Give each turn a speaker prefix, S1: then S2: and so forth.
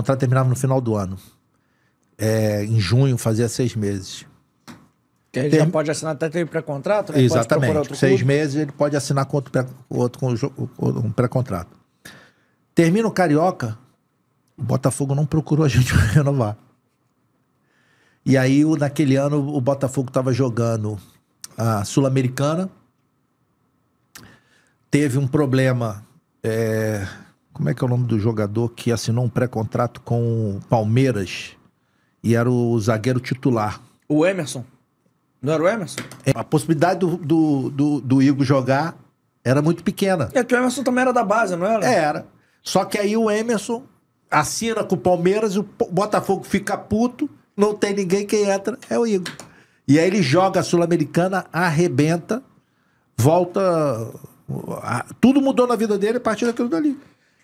S1: contrato terminava no final do ano. É, em junho fazia seis meses.
S2: Que ele Tem... já pode assinar até ter pré-contrato, né? Exatamente. Seis meses
S1: ele pode assinar com outro, um pré-contrato. Termina o Carioca, o Botafogo não procurou a gente renovar. E aí, naquele ano, o Botafogo estava jogando a Sul-Americana. Teve um problema. É como é que é o nome do jogador que assinou um pré-contrato com o Palmeiras e era o zagueiro titular.
S3: O Emerson. Não era o Emerson? É, a possibilidade do,
S1: do, do, do Igor jogar era muito pequena. É que
S3: o Emerson também era da base, não era? É, era. Só que aí o Emerson
S1: assina com o Palmeiras, o Botafogo fica puto, não tem ninguém que entra, é o Igor. E aí ele joga a Sul-Americana, arrebenta, volta. Tudo mudou na vida dele a partir daquilo dali.